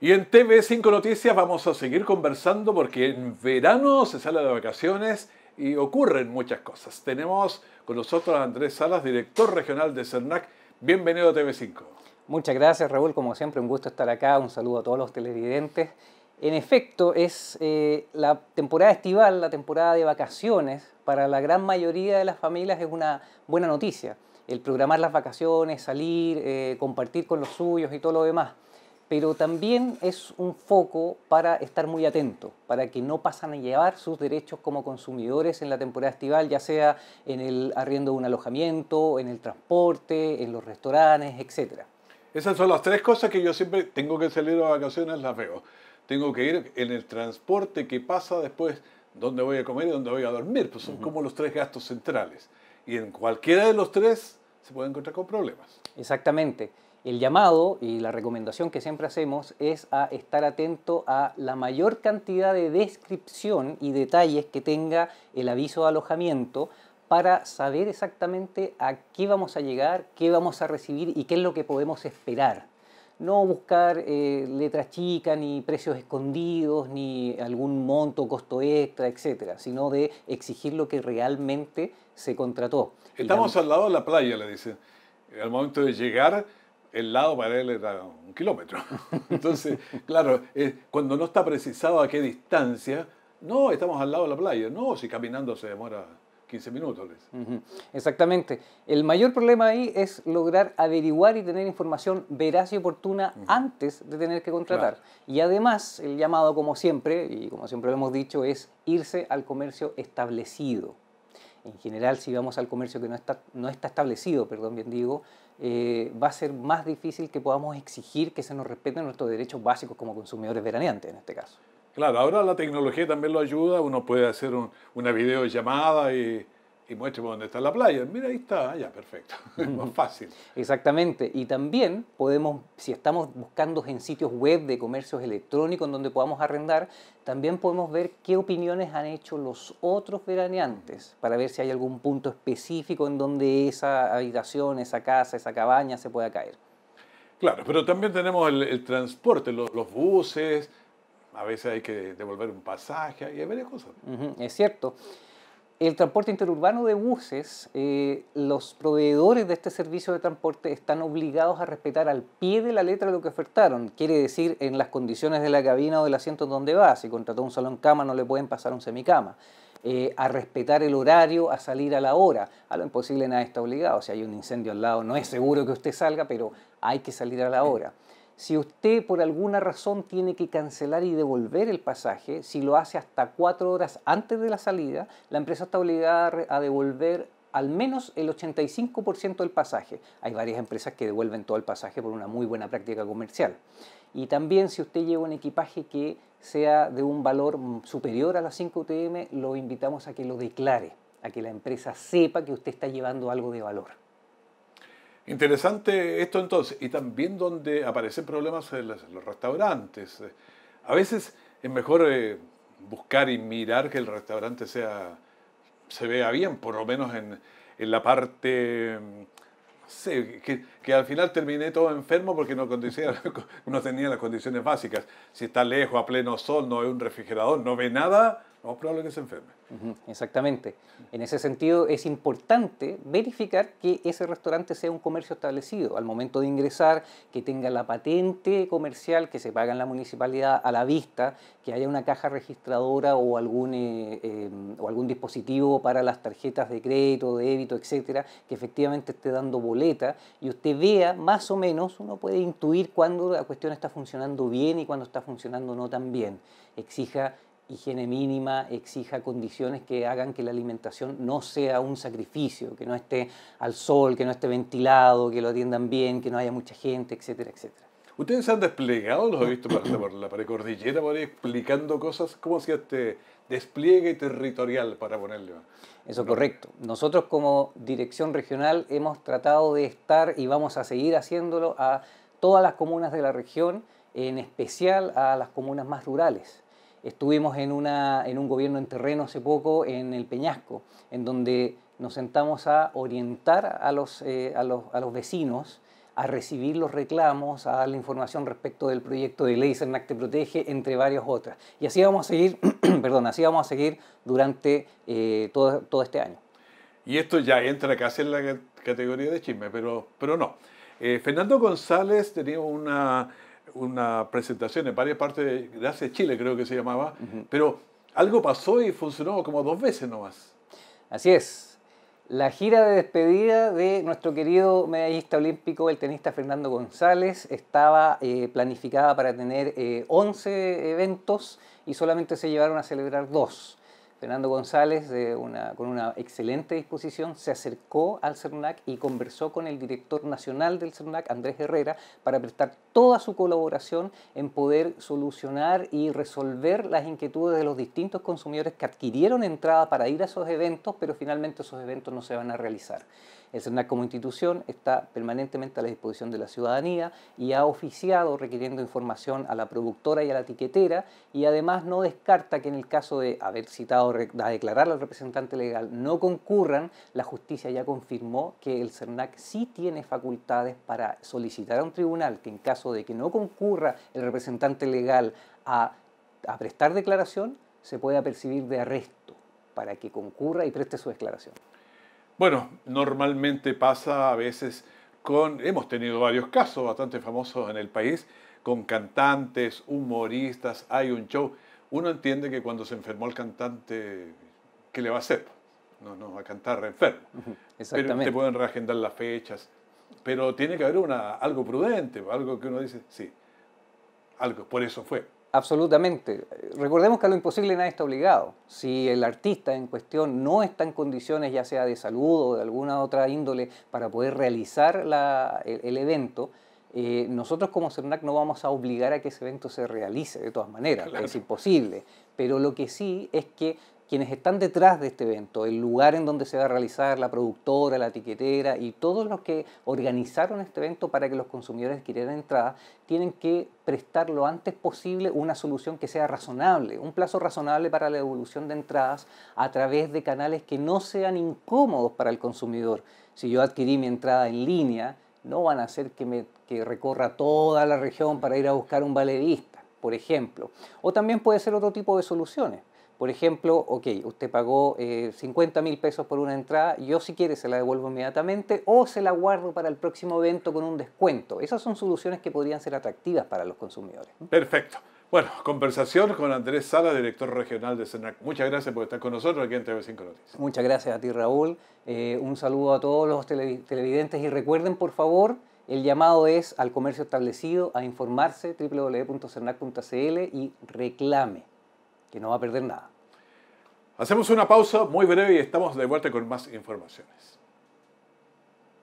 Y en TV5 Noticias vamos a seguir conversando porque en verano se sale de vacaciones y ocurren muchas cosas. Tenemos con nosotros a Andrés Salas, director regional de CERNAC. Bienvenido a TV5. Muchas gracias Raúl, como siempre un gusto estar acá, un saludo a todos los televidentes. En efecto, es eh, la temporada estival, la temporada de vacaciones, para la gran mayoría de las familias es una buena noticia. El programar las vacaciones, salir, eh, compartir con los suyos y todo lo demás pero también es un foco para estar muy atento, para que no pasan a llevar sus derechos como consumidores en la temporada estival, ya sea en el arriendo de un alojamiento, en el transporte, en los restaurantes, etc. Esas son las tres cosas que yo siempre tengo que salir a vacaciones, las veo. Tengo que ir en el transporte que pasa después, dónde voy a comer y dónde voy a dormir, pues son como los tres gastos centrales. Y en cualquiera de los tres se puede encontrar con problemas. Exactamente. El llamado y la recomendación que siempre hacemos es a estar atento a la mayor cantidad de descripción y detalles que tenga el aviso de alojamiento para saber exactamente a qué vamos a llegar, qué vamos a recibir y qué es lo que podemos esperar. No buscar eh, letras chicas, ni precios escondidos, ni algún monto, costo extra, etcétera, sino de exigir lo que realmente se contrató. Estamos al lado de la playa, le dicen. Al momento de llegar, el lado para él era un kilómetro. Entonces, claro, eh, cuando no está precisado a qué distancia, no, estamos al lado de la playa, no, si caminando se demora 15 minutos. Exactamente. El mayor problema ahí es lograr averiguar y tener información veraz y oportuna antes de tener que contratar. Y además, el llamado, como siempre, y como siempre lo hemos dicho, es irse al comercio establecido. En general, si vamos al comercio que no está, no está establecido, perdón, bien digo, eh, va a ser más difícil que podamos exigir que se nos respeten nuestros derechos básicos como consumidores veraneantes en este caso. Claro, ahora la tecnología también lo ayuda, uno puede hacer una videollamada y y muéstrame dónde está la playa. Mira, ahí está, ah, ya, perfecto. es más fácil. Exactamente. Y también podemos, si estamos buscando en sitios web de comercios electrónicos en donde podamos arrendar, también podemos ver qué opiniones han hecho los otros veraneantes para ver si hay algún punto específico en donde esa habitación, esa casa, esa cabaña se pueda caer. Claro, pero también tenemos el, transporte, los, buses, a veces hay que devolver un pasaje, hay varias cosas. es cierto el transporte interurbano de buses, eh, los proveedores de este servicio de transporte están obligados a respetar al pie de la letra lo que ofertaron, quiere decir en las condiciones de la cabina o del asiento donde va, si contrató un salón cama no le pueden pasar un semicama, eh, a respetar el horario, a salir a la hora, a lo imposible nada está obligado, si hay un incendio al lado no es seguro que usted salga, pero hay que salir a la hora. Si usted por alguna razón tiene que cancelar y devolver el pasaje, si lo hace hasta cuatro horas antes de la salida, la empresa está obligada a devolver al menos el 85% del pasaje. Hay varias empresas que devuelven todo el pasaje por una muy buena práctica comercial. Y también si usted lleva un equipaje que sea de un valor superior a las 5 UTM, lo invitamos a que lo declare, a que la empresa sepa que usted está llevando algo de valor. Interesante esto entonces, y también donde aparecen problemas en los restaurantes. A veces es mejor eh, buscar y mirar que el restaurante sea, se vea bien, por lo menos en, la parte, mm, que, al final terminé todo enfermo porque no, no tenía las condiciones básicas. Si está lejos, a pleno sol, no hay un refrigerador, no ve nada, no más probable que se enferme. exactamente. En ese sentido, es importante verificar que ese restaurante sea un comercio establecido al momento de ingresar, que tenga la patente comercial que se paga en la municipalidad a la vista, que haya una caja registradora o algún, eh, em, o algún dispositivo para las tarjetas de crédito, débito, etcétera, que efectivamente esté dando boleta y usted vea más o menos, uno puede intuir cuándo la cuestión está funcionando bien y cuándo está funcionando no tan bien. Exija higiene mínima, exija condiciones que hagan que la alimentación no sea un sacrificio, que no esté al sol, que no esté ventilado, que lo atiendan bien, que no haya mucha gente, etcétera, etcétera. Ustedes se han desplegado, los he visto por la, la precordillera, por explicando cosas, ¿cómo hacía este despliegue territorial para ponerle? Eso correcto. Nosotros como dirección regional hemos tratado de estar y vamos a seguir haciéndolo a todas las comunas de la región, en especial a las comunas más rurales. Estuvimos en, una, en un gobierno en terreno hace poco en el Peñasco, en donde nos sentamos a orientar a los, eh, a los, vecinos a recibir los reclamos, a dar la información respecto del proyecto de ley CERNAC Protege, entre varias otras. Y así vamos a seguir, perdón, así vamos a seguir durante eh, todo, todo, este año. Y esto ya entra casi en la categoría de chisme, pero, pero no. Eh, Fernando González tenía una una presentación en varias partes, de, Chile creo que se llamaba, pero algo pasó y funcionó como dos veces nomás. Así es. La gira de despedida de nuestro querido medallista olímpico, el tenista Fernando González, estaba eh, planificada para tener 11 eh, eventos y solamente se llevaron a celebrar dos. Fernando González, de una, con una excelente disposición, se acercó al CERNAC y conversó con el director nacional del CERNAC, Andrés Herrera, para prestar toda su colaboración en poder solucionar y resolver las inquietudes de los distintos consumidores que adquirieron entrada para ir a esos eventos, pero finalmente esos eventos no se van a realizar. El CERNAC como institución está permanentemente a la disposición de la ciudadanía y ha oficiado requiriendo información a la productora y a la etiquetera y además no descarta que en el caso de haber citado a declarar al representante legal no concurran, la justicia ya confirmó que el CERNAC sí tiene facultades para solicitar a un tribunal que en caso de que no concurra el representante legal a, a prestar declaración, se pueda percibir de arresto para que concurra y preste su declaración. Bueno, normalmente pasa a veces con, hemos tenido varios casos bastante famosos en el país, con cantantes, humoristas, hay un show uno entiende que cuando se enfermó el cantante, ¿qué le va a hacer? No, no va a cantar enfermo. Exactamente. Pero te pueden reagendar las fechas. Pero tiene que haber una, algo prudente, algo que uno dice, sí, algo, por eso fue. Absolutamente. Recordemos que a lo imposible nadie está obligado. Si el artista en cuestión no está en condiciones, ya sea de salud o de alguna otra índole, para poder realizar el evento, eh, nosotros como CERNAC no vamos a obligar a que ese evento se realice de todas maneras, es imposible, pero lo que sí es que quienes están detrás de este evento, el lugar en donde se va a realizar, la productora, la etiquetera y todos los que organizaron este evento para que los consumidores adquirieran entradas, tienen que prestar lo antes posible una solución que sea razonable, un plazo razonable para la devolución de entradas a través de canales que no sean incómodos para el consumidor. Si yo adquirí mi entrada en línea, no van a hacer que, me, recorra toda la región para ir a buscar un valerista, por ejemplo. O también puede ser otro tipo de soluciones. Por ejemplo, ok, usted pagó 50 eh, mil pesos por una entrada, yo si quiere se la devuelvo inmediatamente o se la guardo para el próximo evento con un descuento. Esas son soluciones que podrían ser atractivas para los consumidores. Perfecto. Bueno, conversación con Andrés Sala, director regional de CENAC. Muchas gracias por estar con nosotros aquí en TV5 Noticias. Muchas gracias a ti, Raúl. Eh, un saludo a todos los televidentes y recuerden, por favor, el llamado es al comercio establecido a informarse www.cernac.cl y reclame, que no va a perder nada. Hacemos una pausa muy breve y estamos de vuelta con más informaciones.